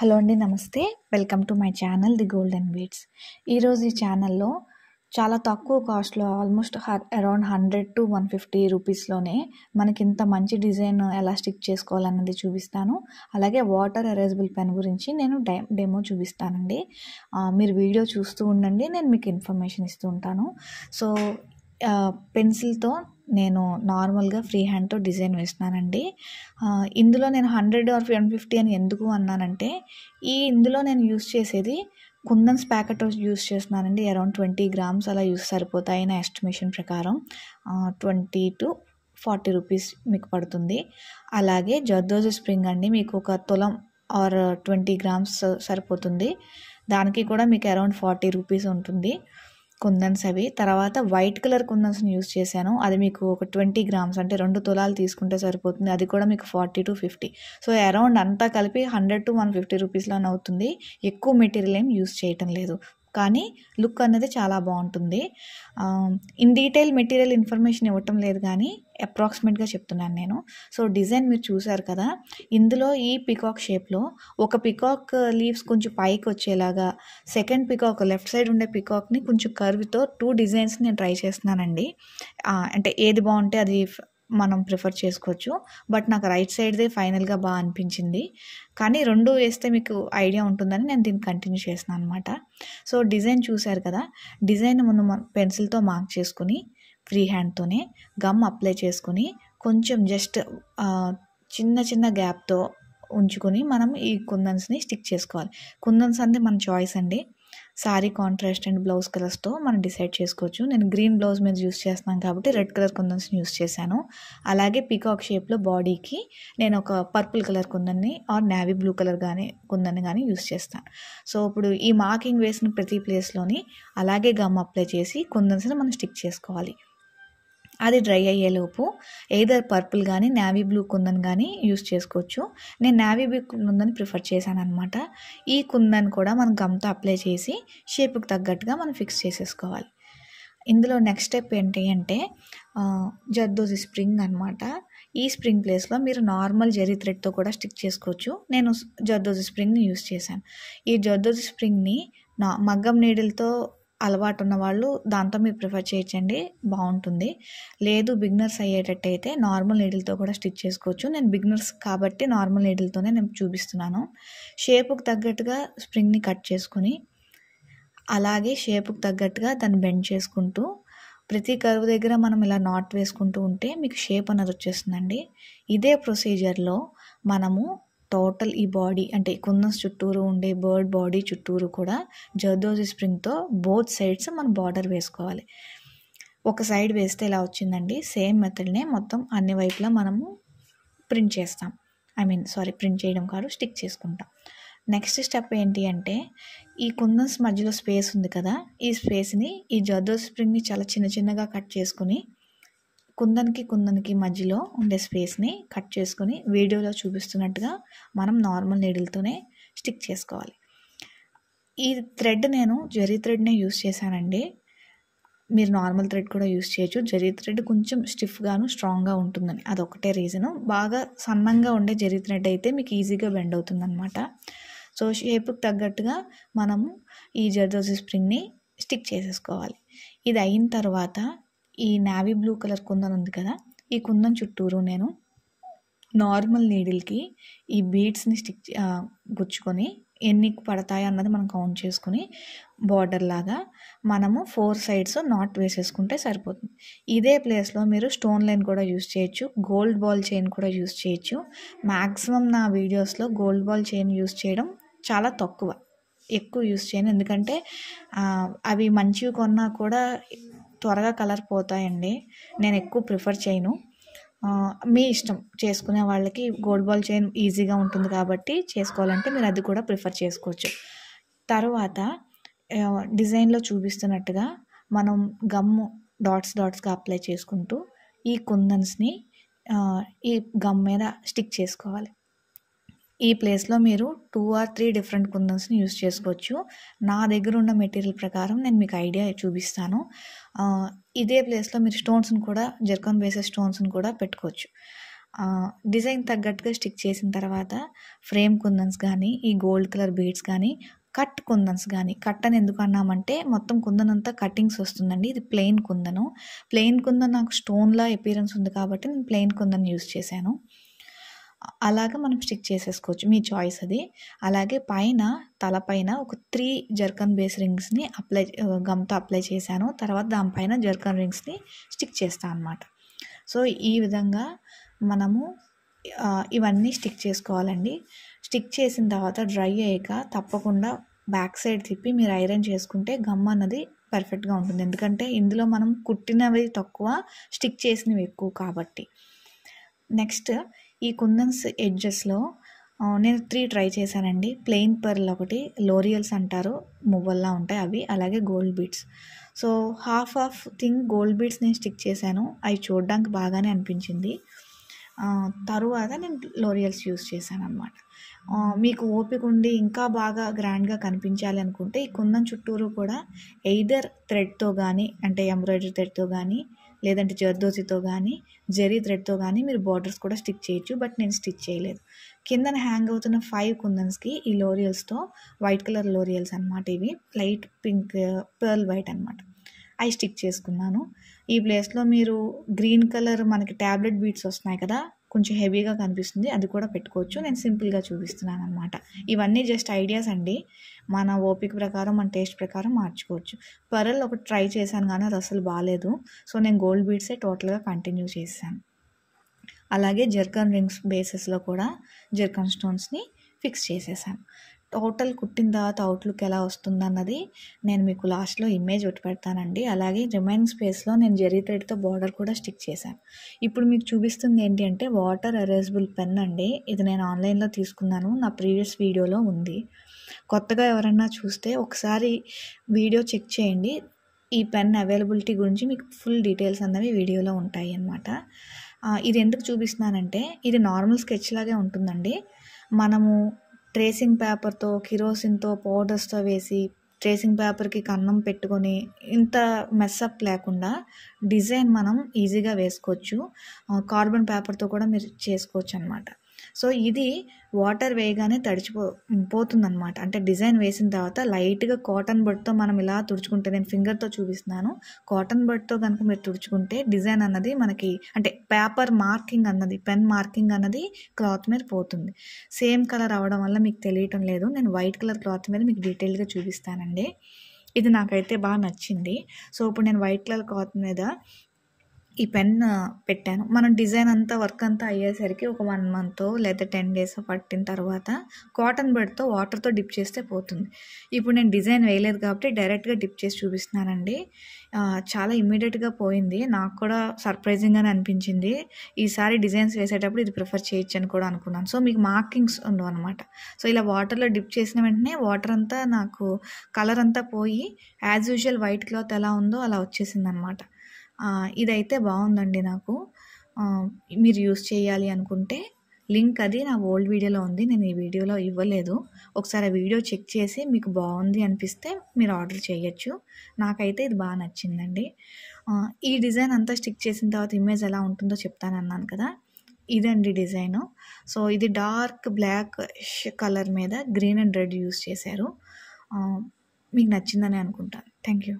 hello అండి నమస్తే welcome to my channel the golden beats ఈరోజు ఈ ఛానల్లో చాలా తక్కువ కాస్ట్లో almost around hundred to one fifty రూపీస్లోనే మనకి ఇంత మంచి డిజైన్ ఎలా స్టిక్ చేసుకోవాలన్నది చూపిస్తాను అలాగే వాటర్ ఎరేజబుల్ పెన్ గురించి నేను డై డెమో చూపిస్తానండి మీరు వీడియో చూస్తూ ఉండండి నేను మీకు ఇన్ఫర్మేషన్ ఇస్తూ ఉంటాను సో పెన్సిల్తో నేను నార్మల్గా ఫ్రీ హ్యాండ్తో డిజైన్ వేసినానండి ఇందులో నేను హండ్రెడ్ ఆర్ వన్ ఫిఫ్టీ అని ఎందుకు అన్నానంటే ఈ ఇందులో నేను యూస్ చేసేది కుందన్స్ ప్యాకెట్ యూస్ చేస్తున్నానండి అరౌండ్ ట్వంటీ గ్రామ్స్ అలా యూస్ సరిపోతాయి నా ఎస్టిమేషన్ ప్రకారం ట్వంటీ టు ఫార్టీ రూపీస్ మీకు పడుతుంది అలాగే జర్దోజు స్ప్రింగ్ అండి మీకు ఒక తులం ఆర్ ట్వంటీ గ్రామ్స్ సరిపోతుంది దానికి కూడా మీకు అరౌండ్ ఫార్టీ రూపీస్ ఉంటుంది కుందన్స్ అవి తర్వాత వైట్ కలర్ కుందన్స్ని యూస్ చేశాను అది మీకు ఒక ట్వంటీ గ్రామ్స్ అంటే రెండు తులాలు తీసుకుంటే సరిపోతుంది అది కూడా మీకు forty to fifty so around అంతా కలిపి హండ్రెడ్ టు వన్ ఫిఫ్టీ రూపీస్లోనే అవుతుంది ఎక్కువ మెటీరియల్ ఏం యూస్ చేయటం లేదు కానీ లుక్ అనేది చాలా బాగుంటుంది ఇన్ డీటెయిల్ మెటీరియల్ ఇన్ఫర్మేషన్ ఇవ్వటం లేదు కానీ అప్రాక్సిమేట్గా చెప్తున్నాను నేను సో డిజైన్ మీరు చూసారు కదా ఇందులో ఈ పికాక్ షేప్లో ఒక పికాక్ లీవ్స్ కొంచెం పైకి వచ్చేలాగా సెకండ్ పికాక్ లెఫ్ట్ సైడ్ ఉండే పికాక్ని కొంచెం కర్వ్తో టూ డిజైన్స్ని నేను ట్రై చేస్తున్నానండి అంటే ఏది బాగుంటే అది మనం ప్రిఫర్ చేసుకోవచ్చు బట్ నాకు రైట్ సైడ్దే ఫైనల్గా బాగా అనిపించింది కానీ రెండు వేస్తే మీకు ఐడియా ఉంటుందని నేను దీన్ని కంటిన్యూ చేసిన అనమాట సో డిజైన్ చూశారు కదా డిజైన్ ముందు పెన్సిల్తో మార్క్ చేసుకుని ఫ్రీ హ్యాండ్తోనే గమ్ అప్లై చేసుకుని కొంచెం జస్ట్ చిన్న చిన్న గ్యాప్తో ఉంచుకొని మనం ఈ కుందన్స్ని స్టిక్ చేసుకోవాలి కుందన్స్ అంటే మన చాయిస్ అండి శారీ కాంట్రాస్ట్ అండ్ బ్లౌజ్ కలర్స్తో మనం డిసైడ్ చేసుకోవచ్చు నేను గ్రీన్ బ్లౌజ్ మీద యూస్ చేస్తున్నాను కాబట్టి రెడ్ కలర్ కుందన్స్ని యూస్ చేశాను అలాగే పీకాక్ షేప్లో బాడీకి నేను ఒక పర్పుల్ కలర్ కుందన్ని ఆర్ నావీ బ్లూ కలర్ కానీ కుందన్ని కానీ యూస్ చేస్తాను సో ఇప్పుడు ఈ మార్కింగ్ వేసిన ప్రతి ప్లేస్లోని అలాగే గమ్ అప్లై చేసి కుందన్స్ని మనం స్టిక్ చేసుకోవాలి అది డ్రై అయ్యేలోపు ఏదర్ పర్పుల్ కానీ నావీ బ్లూ కుందన్ కానీ యూస్ చేసుకోవచ్చు నేను నావీ బ్లూ కుందని ప్రిఫర్ చేశాను అనమాట ఈ కుందన్ కూడా మనం గమ్తో అప్లై చేసి షేప్కి తగ్గట్టుగా మనం ఫిక్స్ చేసేసుకోవాలి ఇందులో నెక్స్ట్ స్టెప్ ఏంటి అంటే జర్దోజీ స్ప్రింగ్ అనమాట ఈ స్ప్రింగ్ ప్లేస్లో మీరు నార్మల్ జెరీ థ్రెడ్తో కూడా స్టిక్ చేసుకోవచ్చు నేను జర్దోజీ స్ప్రింగ్ని యూస్ చేశాను ఈ జర్దోజీ స్ప్రింగ్ని నా మగ్గం నీడిల్తో అలవాటు ఉన్న వాళ్ళు దాంతో మీరు ప్రిఫర్ చేయించండి బాగుంటుంది లేదు బిగ్నర్స్ అయ్యేటట్టయితే నార్మల్ నీడిల్తో కూడా స్టిచ్ చేసుకోవచ్చు నేను బిగ్నర్స్ కాబట్టి నార్మల్ నీడిల్తోనే నేను చూపిస్తున్నాను షేపుకు తగ్గట్టుగా స్ప్రింగ్ని కట్ చేసుకుని అలాగే షేపుకు తగ్గట్టుగా దాన్ని బెండ్ చేసుకుంటూ ప్రతి కరువు దగ్గర మనం ఇలా నాట్ వేసుకుంటూ ఉంటే మీకు షేప్ అనేది వచ్చేస్తుందండి ఇదే ప్రొసీజర్లో మనము టోటల్ ఈ బాడీ అంటే కుందన్స్ చుట్టూరు ఉండే బర్డ్ బాడీ చుట్టూరు కూడా జర్దోజి స్ప్రింగ్తో బోత్ సైడ్స్ మనం బార్డర్ వేసుకోవాలి ఒక సైడ్ వేస్తే ఇలా వచ్చిందండి సేమ్ మెథడ్నే మొత్తం అన్ని వైపులా మనము ప్రింట్ చేస్తాం ఐ మీన్ సారీ ప్రింట్ చేయడం కాదు స్టిక్ చేసుకుంటాం నెక్స్ట్ స్టెప్ ఏంటి అంటే ఈ కుందన్స్ మధ్యలో స్పేస్ ఉంది కదా ఈ స్పేస్ని ఈ జర్దోజ్ స్ప్రింగ్ని చాలా చిన్న చిన్నగా కట్ చేసుకుని కుందనికి కుందనికి మధ్యలో ఉండే స్పేస్ని కట్ చేసుకొని వీడియోలో చూపిస్తున్నట్టుగా మనం నార్మల్ నీడిల్తోనే స్టిక్ చేసుకోవాలి ఈ థ్రెడ్ నేను జరీ థ్రెడ్నే యూస్ చేశానండి మీరు నార్మల్ థ్రెడ్ కూడా యూస్ చేయొచ్చు జరీ థ్రెడ్ కొంచెం స్టిఫ్గాను స్ట్రాంగ్గా ఉంటుందని అదొకటే రీజను బాగా సన్నంగా ఉండే జరీ థ్రెడ్ అయితే మీకు ఈజీగా బెండ్ అవుతుందన్నమాట సో షేప్కి తగ్గట్టుగా మనము ఈ జర్దోసి స్ప్రింగ్ని స్టిక్ చేసేసుకోవాలి ఇది అయిన తర్వాత ఈ నావీ బ్లూ కలర్ కుందన్ ఉంది కదా ఈ కుందన్ చుట్టూరు నేను నార్మల్ నీడిల్కి ఈ బీడ్స్ని స్టిక్ గుచ్చుకొని ఎన్ని పడతాయి అన్నది మనం కౌంట్ చేసుకుని బార్డర్ లాగా మనము ఫోర్ సైడ్స్ నాట్ వేసేసుకుంటే సరిపోతుంది ఇదే ప్లేస్లో మీరు స్టోన్ లైన్ కూడా యూస్ చేయొచ్చు గోల్డ్ బాల్ చైన్ కూడా యూస్ చేయొచ్చు మ్యాక్సిమం నా వీడియోస్లో గోల్డ్ బాల్ చైన్ యూస్ చేయడం చాలా తక్కువ ఎక్కువ యూస్ చేయను ఎందుకంటే అవి మంచివి కొన్నా కూడా త్వరగా కలర్ పోతాయండి నేను ఎక్కువ ప్రిఫర్ చేయను మీ ఇష్టం చేసుకునే వాళ్ళకి గోల్డ్ బాల్ చైన్ ఈజీగా ఉంటుంది కాబట్టి చేసుకోవాలంటే మీరు అది కూడా ప్రిఫర్ చేసుకోవచ్చు తర్వాత డిజైన్లో చూపిస్తున్నట్టుగా మనం గమ్ము డాట్స్ డాట్స్గా అప్లై చేసుకుంటూ ఈ కుందన్స్ని ఈ గమ్ మీద స్టిక్ చేసుకోవాలి ఈ ప్లేస్లో మీరు టూ ఆర్ త్రీ డిఫరెంట్ కుందన్స్ని యూస్ చేసుకోవచ్చు నా దగ్గర ఉన్న మెటీరియల్ ప్రకారం నేను మీకు ఐడియా చూపిస్తాను ఇదే ప్లేస్లో మీరు స్టోన్స్ని కూడా జర్కాన్ బేసెస్ స్టోన్స్ని కూడా పెట్టుకోవచ్చు డిజైన్ తగ్గట్టుగా స్టిక్ చేసిన తర్వాత ఫ్రేమ్ కుందన్స్ కానీ ఈ గోల్డ్ కలర్ బీడ్స్ కానీ కట్ కుందన్స్ కానీ కట్ అని ఎందుకు అన్నామంటే మొత్తం కుందన్ అంతా కటింగ్స్ వస్తుందండి ఇది ప్లెయిన్ కుందను ప్లెయిన్ కుందన్ నాకు స్టోన్లా అపీరెన్స్ ఉంది కాబట్టి నేను ప్లెయిన్ కుందన్ యూస్ చేశాను అలాగా మనం స్టిక్ చేసేసుకోవచ్చు మీ చాయిస్ అది అలాగే పైన తలపైన ఒక త్రీ జర్కన్ బేస్ రింగ్స్ని అప్లై గమ్తో అప్లై చేశాను తర్వాత దానిపైన జర్కన్ రింగ్స్ని స్టిక్ చేస్తాను అనమాట సో ఈ విధంగా మనము ఇవన్నీ స్టిక్ చేసుకోవాలండి స్టిక్ చేసిన తర్వాత డ్రై అయ్యాక తప్పకుండా బ్యాక్ సైడ్ తిప్పి మీరు ఐరన్ చేసుకుంటే గమ్ అన్నది పర్ఫెక్ట్గా ఉంటుంది ఎందుకంటే ఇందులో మనం కుట్టినవి తక్కువ స్టిక్ చేసినవి ఎక్కువ కాబట్టి నెక్స్ట్ ఈ కుందన్స్ ఎడ్జెస్లో నేను త్రీ ట్రై చేశానండి ప్లెయిన్ పర్ల్ ఒకటి లోరియల్స్ అంటారు మువ్వల్లా ఉంటాయి అవి అలాగే gold beads so half of thing gold beads నేను స్టిక్ చేశాను అవి చూడడానికి బాగానే అనిపించింది తరువాత నేను లోరియల్స్ యూస్ చేశాను అనమాట మీకు ఓపిక ఉండి ఇంకా బాగా గ్రాండ్గా కనిపించాలి అనుకుంటే ఈ కుందన్ చుట్టూరు కూడా ఎయిదర్ థ్రెడ్తో కానీ అంటే ఎంబ్రాయిడరీ థ్రెడ్తో కానీ లేదంటే జర్దోసితో కానీ జరీ థ్రెడ్తో కానీ మీరు బార్డర్స్ కూడా స్టిచ్ చేయొచ్చు బట్ నేను స్టిచ్ చేయలేదు కిందన హ్యాంగ్ అవుతున్న ఫైవ్ కుందన్స్కి ఈ లోరియల్స్తో వైట్ కలర్ లోరియల్స్ అనమాట ఇవి లైట్ పింక్ పర్ల్ వైట్ అనమాట అవి స్టిక్ చేసుకున్నాను ఈ ప్లేస్లో మీరు గ్రీన్ కలర్ మనకి ట్యాబ్లెట్ బీట్స్ వస్తున్నాయి కదా కొంచెం హెవీగా కనిపిస్తుంది అది కూడా పెట్టుకోవచ్చు నేను సింపుల్గా చూపిస్తున్నాను అనమాట ఇవన్నీ జస్ట్ ఐడియాస్ అండి మన ఓపిక ప్రకారం మన టేస్ట్ ప్రకారం మార్చుకోవచ్చు పరల్ ఒకటి ట్రై చేశాను కానీ అది అసలు బాగాలేదు సో నేను గోల్డ్ బీడ్సే టోటల్గా కంటిన్యూ చేశాను అలాగే జర్కన్ రింగ్స్ బేసెస్లో కూడా జర్కన్ స్టోన్స్ని ఫిక్స్ చేసేసాను టోటల్ కుట్టిన తర్వాత అవుట్లుక్ ఎలా వస్తుందన్నది నేను మీకు లాస్ట్లో ఇమేజ్ ఒకటి పెడతానండి అలాగే రిమైనింగ్ స్పేస్లో నేను జెరీ థ్రెడ్తో బార్డర్ కూడా స్టిక్ చేశాను ఇప్పుడు మీకు చూపిస్తుంది ఏంటి అంటే వాటర్ ఎరేజబుల్ పెన్ అండి ఇది నేను ఆన్లైన్లో తీసుకున్నాను నా ప్రీవియస్ వీడియోలో ఉంది కొత్తగా ఎవరన్నా చూస్తే ఒకసారి వీడియో చెక్ చేయండి ఈ పెన్ అవైలబిలిటీ గురించి మీకు ఫుల్ డీటెయిల్స్ అన్నవి వీడియోలో ఉంటాయి అన్నమాట ఇది ఎందుకు చూపిస్తున్నానంటే ఇది నార్మల్ స్కెచ్ లాగే ఉంటుందండి మనము ట్రేసింగ్ పేపర్తో కిరోసిన్తో పౌడర్స్తో వేసి ట్రేసింగ్ పేపర్కి కన్నం పెట్టుకొని ఇంత మెస్అప్ లేకుండా డిజైన్ మనం ఈజీగా వేసుకోవచ్చు కార్బన్ పేపర్తో కూడా మీరు చేసుకోవచ్చు అనమాట సో ఇది వాటర్ వేయగానే తడిచిపో పోతుందనమాట అంటే డిజైన్ వేసిన తర్వాత లైట్గా కాటన్ బర్డ్తో మనం ఇలా తుడుచుకుంటే నేను ఫింగర్తో చూపిస్తున్నాను కాటన్ బర్డ్తో కనుక మీరు తుడుచుకుంటే డిజైన్ అన్నది మనకి అంటే పేపర్ మార్కింగ్ అన్నది పెన్ మార్కింగ్ అన్నది క్లాత్ మీద పోతుంది సేమ్ కలర్ అవడం వల్ల మీకు తెలియటం లేదు నేను వైట్ కలర్ క్లాత్ మీద మీకు డీటెయిల్గా చూపిస్తానండి ఇది నాకైతే బాగా నచ్చింది సో ఇప్పుడు నేను వైట్ కలర్ క్లాత్ మీద ఈ పెన్ పెట్టాను మనం డిజైన్ అంతా వర్క్ అంతా అయ్యేసరికి ఒక వన్ మంత్ లేదా టెన్ డేస్ పట్టిన తర్వాత కాటన్ బెడ్తో వాటర్తో డిప్ చేస్తే పోతుంది ఇప్పుడు నేను డిజైన్ వేయలేదు కాబట్టి డైరెక్ట్గా డిప్ చేసి చూపిస్తున్నానండి చాలా ఇమ్మీడియట్గా పోయింది నాకు కూడా సర్ప్రైజింగ్గానే అనిపించింది ఈసారి డిజైన్స్ వేసేటప్పుడు ఇది ప్రిఫర్ చేయొచ్చు అని కూడా అనుకున్నాను సో మీకు మార్కింగ్స్ ఉండవు అనమాట సో ఇలా వాటర్లో డిప్ చేసిన వెంటనే వాటర్ అంతా నాకు కలర్ అంతా పోయి యాజ్ యూజువల్ వైట్ క్లాత్ ఎలా ఉందో అలా వచ్చేసింది అనమాట ఇదైతే బాగుందండి నాకు మీరు యూస్ చేయాలి అనుకుంటే లింక్ అది నా ఓల్డ్ వీడియోలో ఉంది నేను ఈ వీడియోలో ఇవ్వలేదు ఒకసారి ఆ వీడియో చెక్ చేసి మీకు బాగుంది అనిపిస్తే మీరు ఆర్డర్ చేయొచ్చు నాకైతే ఇది బాగా నచ్చిందండి ఈ డిజైన్ అంతా స్టిక్ చేసిన తర్వాత ఇమేజ్ ఎలా ఉంటుందో చెప్తాను అన్నాను కదా ఇదండి డిజైను సో ఇది డార్క్ బ్లాక్ కలర్ మీద గ్రీన్ అండ్ రెడ్ యూస్ చేశారు మీకు నచ్చిందని అనుకుంటాను థ్యాంక్ యూ